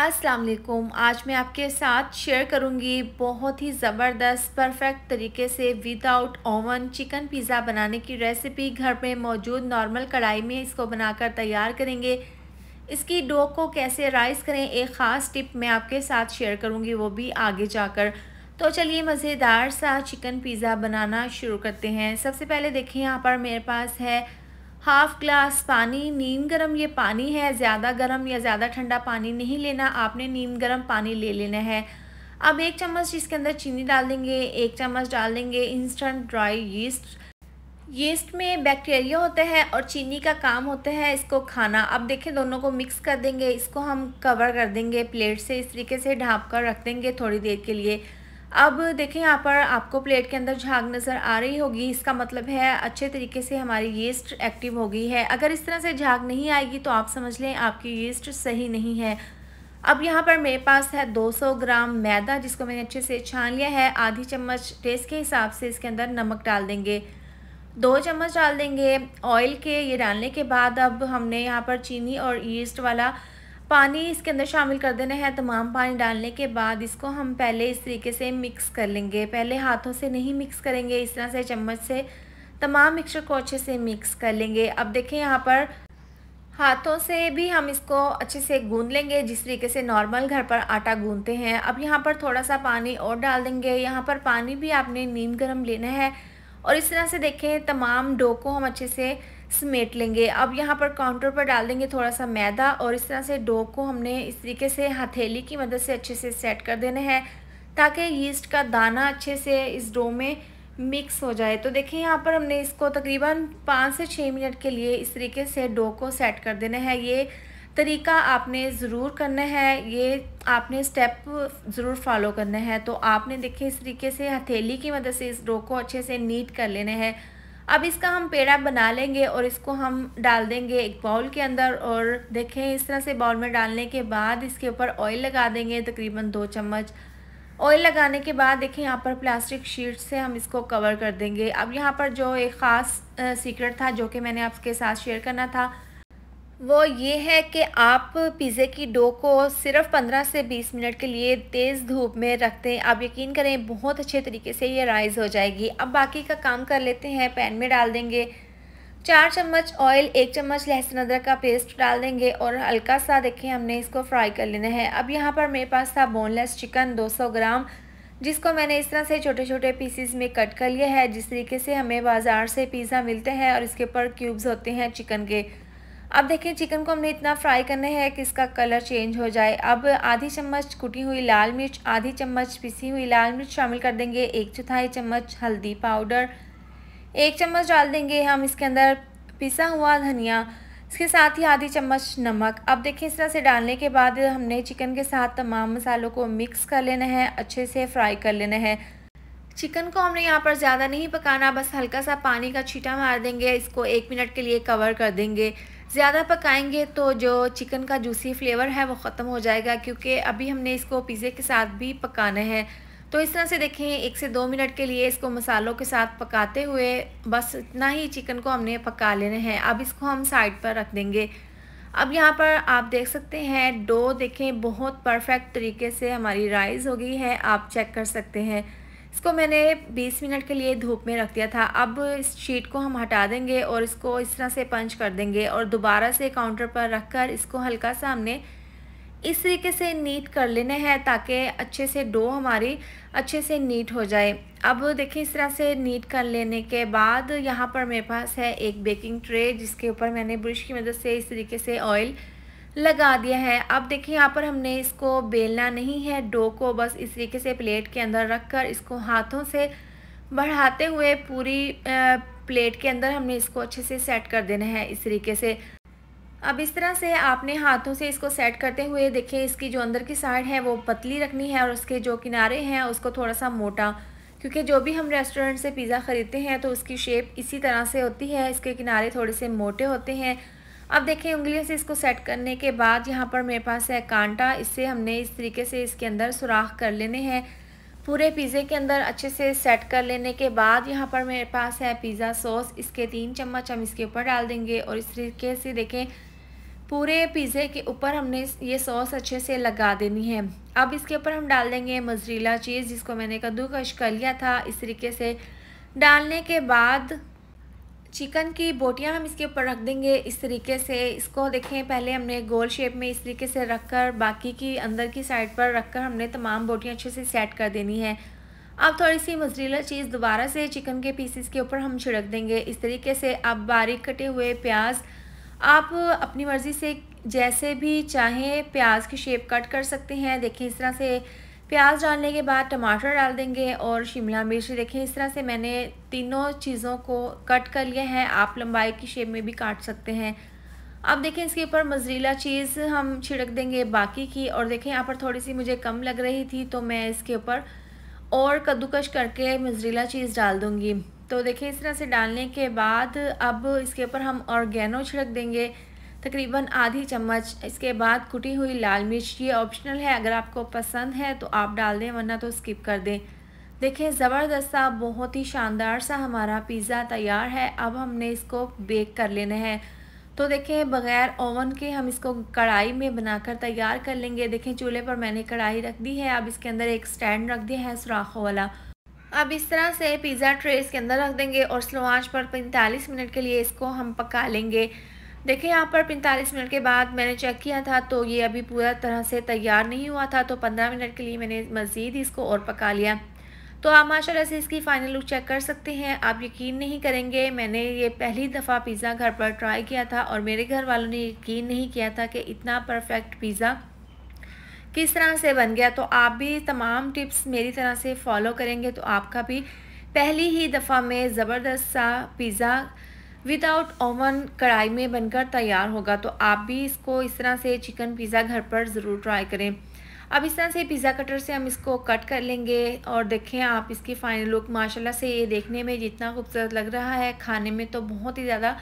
अस्सलाम वालेकुम आज मैं आपके साथ शेयर करूंगी बहुत ही ज़बरदस्त परफेक्ट तरीके से विदाउट ओवन चिकन पिज़्ज़ा बनाने की रेसिपी घर में मौजूद नॉर्मल कढ़ाई में इसको बनाकर तैयार करेंगे इसकी डो को कैसे राइस करें एक ख़ास टिप मैं आपके साथ शेयर करूंगी वो भी आगे जाकर तो चलिए मज़ेदार सा चिकन पिज़्ज़ा बनाना शुरू करते हैं सबसे पहले देखें यहाँ पर मेरे पास है हाफ़ ग्लास पानी नीम गर्म ये पानी है ज़्यादा गर्म या ज़्यादा ठंडा पानी नहीं लेना आपने नीम गर्म पानी ले लेना है अब एक चम्मच इसके अंदर चीनी डाल देंगे एक चम्मच डाल देंगे इंस्टेंट ड्राई यीस्ट यीस्ट में बैक्टीरिया होता है और चीनी का काम होता है इसको खाना अब देखें दोनों को मिक्स कर देंगे इसको हम कवर कर देंगे प्लेट से इस तरीके से ढाँप कर रख देंगे थोड़ी देर के लिए अब देखें यहाँ पर आपको प्लेट के अंदर झाग नज़र आ रही होगी इसका मतलब है अच्छे तरीके से हमारी यीस्ट एक्टिव हो गई है अगर इस तरह से झाग नहीं आएगी तो आप समझ लें आपकी यीस्ट सही नहीं है अब यहाँ पर मेरे पास है 200 ग्राम मैदा जिसको मैंने अच्छे से छान लिया है आधी चम्मच टेस्ट के हिसाब से इसके अंदर नमक डाल देंगे दो चम्मच डाल देंगे ऑयल के ये डालने के बाद अब हमने यहाँ पर चीनी और यीस्ट वाला पानी इसके अंदर शामिल कर देना है तमाम पानी डालने के बाद इसको हम पहले इस तरीके से मिक्स कर लेंगे पहले हाथों से नहीं मिक्स करेंगे इस तरह से चम्मच से तमाम मिक्सचर को अच्छे से मिक्स कर लेंगे अब देखें यहाँ पर हाथों से भी हम इसको अच्छे से गूंद लेंगे जिस तरीके से नॉर्मल घर पर आटा गूंदते हैं अब यहाँ पर थोड़ा सा पानी और डाल देंगे यहाँ पर पानी भी आपने नीम गर्म लेना है और इस तरह से देखें तमाम डो को हम अच्छे से समेट लेंगे अब यहाँ पर काउंटर पर डाल देंगे थोड़ा सा मैदा और इस तरह से डो को हमने इस तरीके से हथेली की मदद से अच्छे से सेट कर देना है ताकि यीस्ट का दाना अच्छे से इस डो में मिक्स हो जाए तो देखिए यहाँ पर हमने इसको तकरीबन पाँच से छः मिनट के लिए इस तरीके से डो को सेट कर देना है ये तरीका आपने ज़रूर करना है ये आपने स्टेप ज़रूर फॉलो करना है तो आपने देखिए इस तरीके से हथेली की मदद से इस डो को अच्छे से नीट कर लेना है अब इसका हम पेड़ा बना लेंगे और इसको हम डाल देंगे एक बाउल के अंदर और देखें इस तरह से बाउल में डालने के बाद इसके ऊपर ऑयल लगा देंगे तकरीबन दो चम्मच ऑयल लगाने के बाद देखें यहाँ पर प्लास्टिक शीट से हम इसको कवर कर देंगे अब यहाँ पर जो एक ख़ास सीक्रेट था जो कि मैंने आपके साथ शेयर करना था वो ये है कि आप पिज़्ज़े की डो को सिर्फ 15 से 20 मिनट के लिए तेज़ धूप में रख दें आप यकीन करें बहुत अच्छे तरीके से ये राइज़ हो जाएगी अब बाकी का काम कर लेते हैं पैन में डाल देंगे चार चम्मच ऑयल एक चम्मच लहसुन अदरक का पेस्ट डाल देंगे और हल्का सा देखें हमने इसको फ्राई कर लेना है अब यहाँ पर मेरे पास था बोनलेस चिकन 200 ग्राम जिसको मैंने इस तरह से छोटे छोटे पीसीस में कट कर लिया है जिस तरीके से हमें बाज़ार से पिज़्ज़ा मिलते हैं और इसके ऊपर क्यूब्स होते हैं चिकन के अब देखें चिकन को हमने इतना फ्राई करना है कि इसका कलर चेंज हो जाए अब आधी चम्मच कुटी हुई लाल मिर्च आधी चम्मच पिसी हुई लाल मिर्च शामिल कर देंगे एक चौथाई चम्मच हल्दी पाउडर एक चम्मच डाल देंगे हम इसके अंदर पिसा हुआ धनिया इसके साथ ही आधी चम्मच नमक अब देखिए इस तरह से डालने के बाद हमने चिकन के साथ तमाम मसालों को मिक्स कर लेना है अच्छे से फ्राई कर लेना है चिकन को हमने यहाँ पर ज़्यादा नहीं पकाना बस हल्का सा पानी का छीटा मार देंगे इसको एक मिनट के लिए कवर कर देंगे ज़्यादा पकाएंगे तो जो चिकन का जूसी फ्लेवर है वो ख़त्म हो जाएगा क्योंकि अभी हमने इसको पिज़्ज़े के साथ भी पकाना है तो इस तरह से देखें एक से दो मिनट के लिए इसको मसालों के साथ पकाते हुए बस इतना ही चिकन को हमने पका लेना है अब इसको हम साइड पर रख देंगे अब यहाँ पर आप देख सकते हैं डो देखें बहुत परफेक्ट तरीके से हमारी राइस हो गई है आप चेक कर सकते हैं इसको मैंने 20 मिनट के लिए धूप में रख दिया था अब इस शीट को हम हटा देंगे और इसको इस तरह से पंच कर देंगे और दोबारा से काउंटर पर रख कर इसको हल्का सा हमने इस तरीके से नीट कर लेने हैं ताकि अच्छे से डो हमारी अच्छे से नीट हो जाए अब देखिए इस तरह से नीट कर लेने के बाद यहाँ पर मेरे पास है एक बेकिंग ट्रे जिसके ऊपर मैंने ब्रश की मदद से इस तरीके से ऑयल लगा दिया है अब देखिए यहाँ पर हमने इसको बेलना नहीं है डो को बस इस तरीके से प्लेट के अंदर रख कर इसको हाथों से बढ़ाते हुए पूरी प्लेट के अंदर हमने इसको अच्छे से सेट कर देना है इस तरीके से अब इस तरह से आपने हाथों से इसको सेट करते हुए देखिए इसकी जो अंदर की साइड है वो पतली रखनी है और उसके जो किनारे हैं उसको थोड़ा सा मोटा क्योंकि जो भी हम रेस्टोरेंट से पिज़्ज़ा ख़रीदते हैं तो उसकी शेप इसी तरह से होती है इसके किनारे थोड़े से मोटे होते हैं अब देखें उंगलियों से इसको सेट करने के बाद यहाँ पर मेरे पास है कांटा इससे हमने इस तरीके से इसके अंदर सुराख कर लेने हैं पूरे पिज़्ज़े के अंदर अच्छे से सेट कर लेने के बाद यहाँ पर मेरे पास है पिज़्ज़ा सॉस इसके तीन चम्मच हम इसके ऊपर डाल देंगे और इस तरीके से देखें पूरे पिज़्ज़े के ऊपर हमने ये सॉस अच्छे से लगा देनी है अब इसके ऊपर हम डाल देंगे मजरीला चीज़ जिसको मैंने कद्दूकश कर लिया था इस तरीके से डालने के बाद चिकन की बोटियां हम इसके ऊपर रख देंगे इस तरीके से इसको देखें पहले हमने गोल शेप में इस तरीके से रखकर बाकी की अंदर की साइड पर रखकर हमने तमाम बोटियां अच्छे से सेट कर देनी है अब थोड़ी सी मजरीला चीज़ दोबारा से चिकन के पीसेस के ऊपर हम छिड़क देंगे इस तरीके से अब बारीक कटे हुए प्याज आप अपनी मर्ज़ी से जैसे भी चाहें प्याज की शेप कट कर सकते हैं देखें इस तरह से प्याज डालने के बाद टमाटर डाल देंगे और शिमला मिर्च देखें इस तरह से मैंने तीनों चीज़ों को कट कर लिया है आप लंबाई की शेप में भी काट सकते हैं अब देखें इसके ऊपर मजरीला चीज़ हम छिड़क देंगे बाकी की और देखें यहाँ पर थोड़ी सी मुझे कम लग रही थी तो मैं इसके ऊपर और कद्दूकश करके मजरीला चीज़ डाल दूँगी तो देखें इस तरह से डालने के बाद अब इसके ऊपर हम ऑर्गेनो छिड़क देंगे तकरीबन आधी चम्मच इसके बाद कुटी हुई लाल मिर्च ये ऑप्शनल है अगर आपको पसंद है तो आप डाल दें वरना तो स्किप कर दें देखें ज़बरदस्त सा बहुत ही शानदार सा हमारा पिज़्ज़ा तैयार है अब हमने इसको बेक कर लेना है तो देखें बग़ैर ओवन के हम इसको कढ़ाई में बनाकर तैयार कर लेंगे देखें चूल्हे पर मैंने कढ़ाई रख दी है अब इसके अंदर एक स्टैंड रख दिया है सुराखों वाला अब इस तरह से पिज़्ज़ा ट्रे इसके अंदर रख देंगे और स्लो आंच पर 45 मिनट के लिए इसको हम पका लेंगे देखिए यहाँ पर 45 मिनट के बाद मैंने चेक किया था तो ये अभी पूरा तरह से तैयार नहीं हुआ था तो 15 मिनट के लिए मैंने मज़ीद इसको और पका लिया तो आप माशा से इसकी फ़ाइनल लुक चेक कर सकते हैं आप यकीन नहीं करेंगे मैंने ये पहली दफ़ा पिज़्ज़ा घर पर ट्राई किया था और मेरे घर वालों ने यकीन नहीं किया था कि इतना परफेक्ट पिज़्ज़ा किस तरह से बन गया तो आप भी तमाम टिप्स मेरी तरह से फॉलो करेंगे तो आपका भी पहली ही दफ़ा में ज़बरदस्त सा पिज़्ज़ा विदाउट ओवन कढ़ाई में बनकर तैयार होगा तो आप भी इसको इस तरह से चिकन पिज़्ज़ा घर पर ज़रूर ट्राई करें अब इस तरह से पिज़्ज़ा कटर से हम इसको कट कर लेंगे और देखें आप इसकी फ़ाइनल लुक माशाल्लाह से ये देखने में जितना खूबसूरत लग रहा है खाने में तो बहुत ही ज़्यादा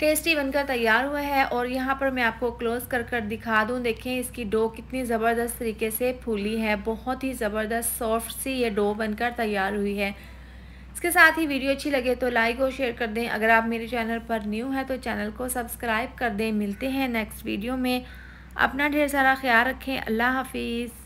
टेस्टी बनकर तैयार हुआ है और यहाँ पर मैं आपको क्लोज़ कर कर दिखा दूँ देखें इसकी डो कितनी ज़बरदस्त तरीके से फूली है बहुत ही ज़बरदस्त सॉफ्ट सी ये डो बनकर तैयार हुई है इसके साथ ही वीडियो अच्छी लगे तो लाइक और शेयर कर दें अगर आप मेरे चैनल पर न्यू हैं तो चैनल को सब्सक्राइब कर दें मिलते हैं नेक्स्ट वीडियो में अपना ढेर सारा ख्याल रखें अल्लाह हाफिज़